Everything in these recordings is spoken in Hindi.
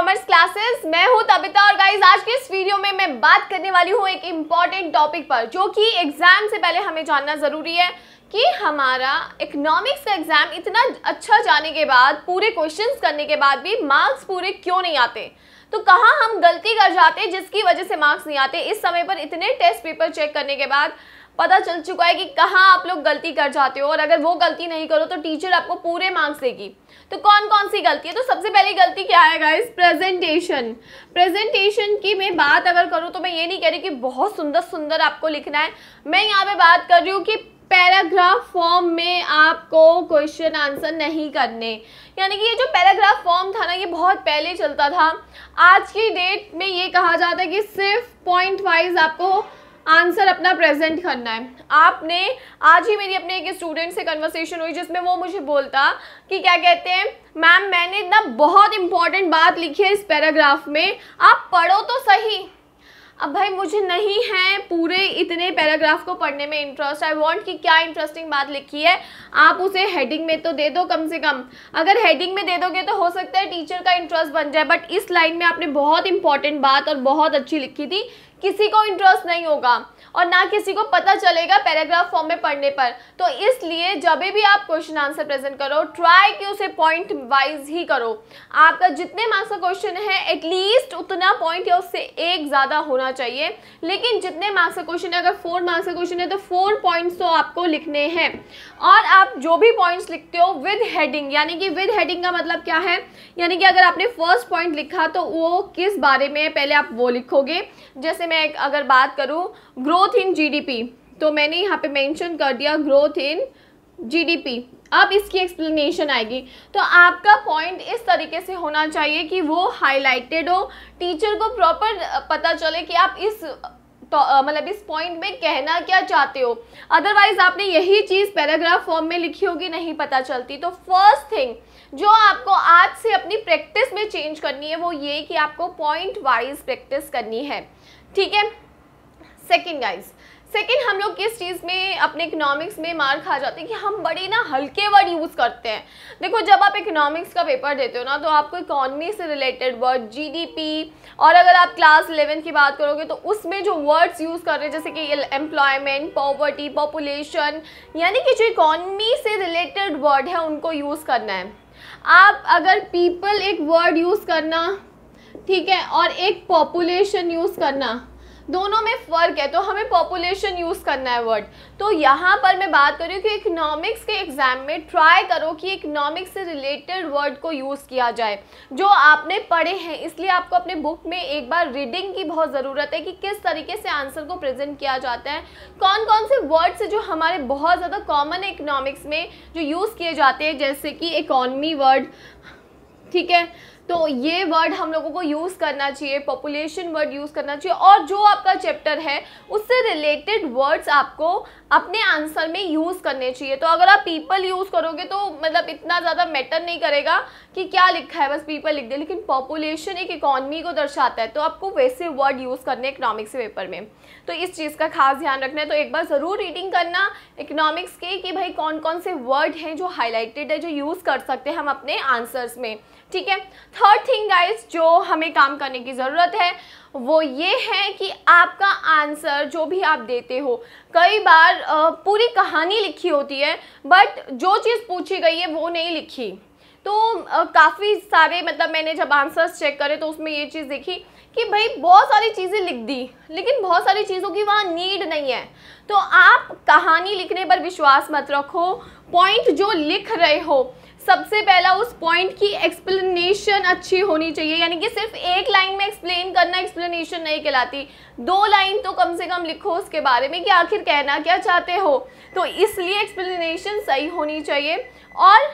कॉमर्स क्लासेस मैं हूं तबिता और गाइस आज के इस वीडियो में मैं बात करने वाली हूं एक इम्पॉर्टेंट टॉपिक पर जो कि एग्जाम से पहले हमें जानना ज़रूरी है कि हमारा इकोनॉमिक्स का एग्ज़ाम इतना अच्छा जाने के बाद पूरे क्वेश्चंस करने के बाद भी मार्क्स पूरे क्यों नहीं आते तो कहाँ हम गलती कर जाते जिसकी वजह से मार्क्स नहीं आते इस समय पर इतने टेस्ट पेपर चेक करने के बाद पता चल चुका है कि कहाँ आप लोग गलती कर जाते हो और अगर वो गलती नहीं करो तो टीचर आपको पूरे मार्क्स देगी तो कौन कौन सी गलती है तो सबसे पहली गलती क्या है गाइस प्रेजेंटेशन प्रेजेंटेशन की मैं बात अगर करूँ तो मैं ये नहीं कह रही कि बहुत सुंदर सुंदर आपको लिखना है मैं यहाँ पर बात कर रही हूँ कि पैराग्राफ फॉर्म में आपको क्वेश्चन आंसर नहीं करने यानी कि ये जो पैराग्राफ फॉर्म था ना ये बहुत पहले चलता था आज की डेट में ये कहा जाता है कि सिर्फ पॉइंट वाइज आपको आंसर अपना प्रेजेंट करना है आपने आज ही मेरी अपने एक स्टूडेंट से कन्वर्सेशन हुई जिसमें वो मुझे बोलता कि क्या कहते हैं मैम मैंने इतना बहुत इंपॉर्टेंट बात लिखी है इस पैराग्राफ में आप पढ़ो तो सही अब भाई मुझे नहीं है पूरे इतने पैराग्राफ को पढ़ने में इंटरेस्ट आई वांट कि क्या इंटरेस्टिंग बात लिखी है आप उसे हेडिंग में तो दे दो कम से कम अगर हेडिंग में दे दोगे तो हो सकता है टीचर का इंटरेस्ट बन जाए बट इस लाइन में आपने बहुत इंपॉर्टेंट बात और बहुत अच्छी लिखी थी किसी को इंटरेस्ट नहीं होगा और ना किसी को पता चलेगा पैराग्राफ फॉर्म में पढ़ने पर तो इसलिए जब भी आप क्वेश्चन आंसर प्रेजेंट करो ट्राई कि उसे पॉइंट वाइज ही करो आपका जितने मार्क्स का क्वेश्चन है एटलीस्ट उतना पॉइंट या उससे एक ज़्यादा होना चाहिए लेकिन जितने मार्क्स का क्वेश्चन है अगर फोर मार्क्स का क्वेश्चन है तो फोर पॉइंट्स तो आपको लिखने हैं और आप जो भी पॉइंट्स लिखते हो विद हेडिंग यानी कि विद हेडिंग का मतलब क्या है यानी कि अगर आपने फर्स्ट पॉइंट लिखा तो वो किस बारे में पहले आप वो लिखोगे जैसे मैं अगर बात करूँ ग्रोथ इन जीडीपी तो मैंने यहाँ पे मेंशन कर दिया ग्रोथ इन जीडीपी अब इसकी एक्सप्लेनेशन आएगी तो आपका पॉइंट इस तरीके से होना चाहिए कि वो हाईलाइटेड हो टीचर को प्रॉपर पता चले कि आप इस तो, मतलब इस पॉइंट में कहना क्या चाहते हो अदरवाइज आपने यही चीज़ पैराग्राफ फॉर्म में लिखी होगी नहीं पता चलती तो फर्स्ट थिंग जो आपको आज से अपनी प्रैक्टिस में चेंज करनी है वो ये कि आपको पॉइंट वाइज प्रैक्टिस करनी है ठीक है सेकेंड गाइज सेकेंड हम लोग किस चीज़ में अपने इकोनॉमिक्स में मार खा जाते हैं कि हम बड़े ना हल्के वर्ड यूज़ करते हैं देखो जब आप इकोनॉमिक्स का पेपर देते हो ना तो आपको इकोनॉमी से रिलेटेड वर्ड जीडीपी और अगर आप क्लास इलेवन की बात करोगे तो उसमें जो वर्ड्स यूज़ कर रहे हैं जैसे कि एम्प्लॉयमेंट पॉवर्टी पॉपुलेशन यानी कि जो इकॉनमी से रिलेटेड वर्ड है उनको यूज़ करना है आप अगर पीपल एक वर्ड यूज़ करना ठीक है और एक पॉपुलेशन यूज़ करना दोनों में फ़र्क है तो हमें पॉपुलेशन यूज़ करना है वर्ड तो यहाँ पर मैं बात कर रही हूँ कि इकनॉमिक्स के एग्ज़ाम में ट्राई करो कि इकनॉमिक्स से रिलेटेड वर्ड को यूज़ किया जाए जो आपने पढ़े हैं इसलिए आपको अपने बुक में एक बार रीडिंग की बहुत ज़रूरत है कि किस तरीके से आंसर को प्रेजेंट किया जाता है कौन कौन से वर्ड्स जो हमारे बहुत ज़्यादा कॉमन है इकनॉमिक्स में जो यूज़ किए जाते हैं जैसे कि इकॉनमी वर्ड ठीक है तो ये वर्ड हम लोगों को यूज़ करना चाहिए पॉपुलेशन वर्ड यूज़ करना चाहिए और जो आपका चैप्टर है उससे रिलेटेड वर्ड्स आपको अपने आंसर में यूज़ करने चाहिए तो अगर आप पीपल यूज़ करोगे तो मतलब इतना ज़्यादा मैटर नहीं करेगा कि क्या लिखा है बस पीपल लिख दे लेकिन पॉपुलेशन एक इकॉनमी को दर्शाता है तो आपको वैसे वर्ड यूज़ करने इकनॉमिक्स पेपर में तो इस चीज़ का खास ध्यान रखना है तो एक बार ज़रूर रीडिंग करना इकनॉमिक्स के कि भाई कौन कौन से वर्ड हैं जो हाईलाइटेड है जो यूज़ कर सकते हैं हम अपने आंसर्स में ठीक है थर्ड थिंग गाइज जो हमें काम करने की ज़रूरत है वो ये है कि आपका आंसर जो भी आप देते हो कई बार पूरी कहानी लिखी होती है बट जो चीज़ पूछी गई है वो नहीं लिखी तो काफ़ी सारे मतलब मैंने जब आंसर्स चेक करे तो उसमें ये चीज़ देखी कि भाई बहुत सारी चीज़ें लिख दी लेकिन बहुत सारी चीज़ों की वहाँ नीड नहीं है तो आप कहानी लिखने पर विश्वास मत रखो पॉइंट जो लिख रहे हो सबसे पहला उस पॉइंट की एक्सप्लेनेशन अच्छी होनी चाहिए यानी कि सिर्फ एक लाइन में एक्सप्लेन करना एक्सप्लेनेशन नहीं कहलाती दो लाइन तो कम से कम लिखो उसके बारे में कि आखिर कहना क्या चाहते हो तो इसलिए एक्सप्लेनेशन सही होनी चाहिए और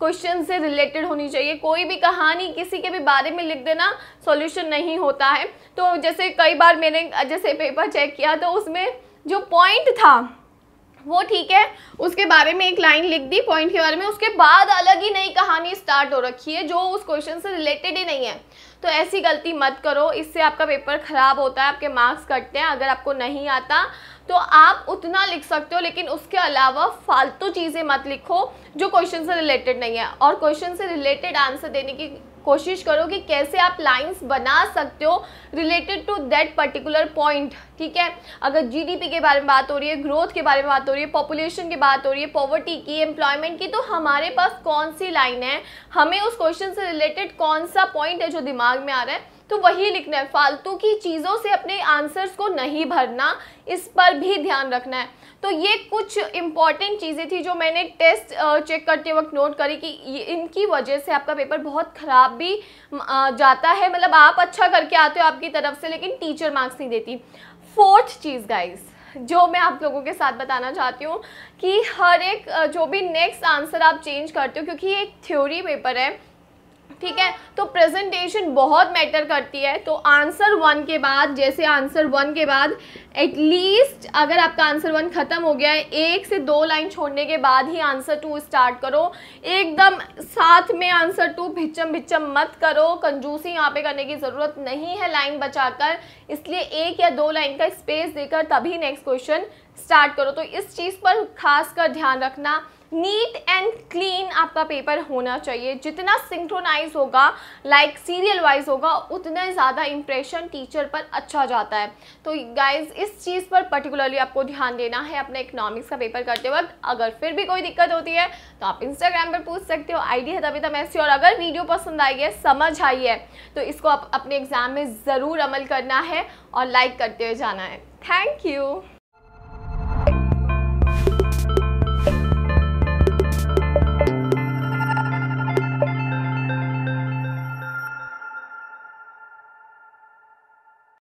क्वेश्चन से रिलेटेड होनी चाहिए कोई भी कहानी किसी के भी बारे में लिख देना सॉल्यूशन नहीं होता है तो जैसे कई बार मैंने जैसे पेपर चेक किया तो उसमें जो पॉइंट था वो ठीक है उसके बारे में एक लाइन लिख दी पॉइंट के बारे में उसके बाद अलग ही नई कहानी स्टार्ट हो रखी है जो उस क्वेश्चन से रिलेटेड ही नहीं है तो ऐसी गलती मत करो इससे आपका पेपर ख़राब होता है आपके मार्क्स कटते हैं अगर आपको नहीं आता तो आप उतना लिख सकते हो लेकिन उसके अलावा फालतू चीज़ें मत लिखो जो क्वेश्चन से रिलेटेड नहीं है और क्वेश्चन से रिलेटेड आंसर देने की कोशिश करो कि कैसे आप लाइंस बना सकते हो related to that particular point ठीक है अगर जीडीपी के बारे में बात हो रही है ग्रोथ के बारे में बात हो रही है पॉपुलेशन की बात हो रही है पॉवर्टी की एम्प्लॉयमेंट की तो हमारे पास कौन सी लाइन है हमें उस क्वेश्चन से रिलेटेड कौन सा पॉइंट है जो दिमाग में आ रहा है तो वही लिखना है फालतू की चीज़ों से अपने आंसर्स को नहीं भरना इस पर भी ध्यान रखना है तो ये कुछ इंपॉर्टेंट चीज़ें थी जो मैंने टेस्ट चेक करते वक्त नोट करी कि इनकी वजह से आपका पेपर बहुत ख़राब भी जाता है मतलब आप अच्छा करके आते हो आपकी तरफ से लेकिन टीचर मार्क्स नहीं देती फोर्थ चीज़ गाइज़ जो मैं आप लोगों के साथ बताना चाहती हूँ कि हर एक जो भी नेक्स्ट आंसर आप चेंज करते हो क्योंकि ये एक थ्योरी पेपर है ठीक है तो प्रेजेंटेशन बहुत मैटर करती है तो आंसर वन के बाद जैसे आंसर वन के बाद एटलीस्ट अगर आपका आंसर वन ख़त्म हो गया है एक से दो लाइन छोड़ने के बाद ही आंसर टू स्टार्ट करो एकदम साथ में आंसर टू भिचम भिचम मत करो कंजूसी यहाँ पे करने की ज़रूरत नहीं है लाइन बचाकर इसलिए एक या दो लाइन का स्पेस देकर तभी नेक्स्ट क्वेश्चन स्टार्ट करो तो इस चीज़ पर खास कर ध्यान रखना नीट एंड क्लीन आपका पेपर होना चाहिए जितना सिंक्रोनाइज होगा लाइक सीरियल वाइज होगा उतना ज़्यादा इम्प्रेशन टीचर पर अच्छा जाता है तो गाइज इस चीज़ पर पर्टिकुलरली आपको ध्यान देना है अपने इकोनॉमिक्स का पेपर करते वक्त अगर फिर भी कोई दिक्कत होती है तो आप इंस्टाग्राम पर पूछ सकते हो आईडी है तभी तब तो ऐसी और अगर वीडियो पसंद आई है समझ आई है तो इसको आप अपने एग्ज़ाम में ज़रूर अमल करना है और लाइक करते हुए जाना है थैंक यू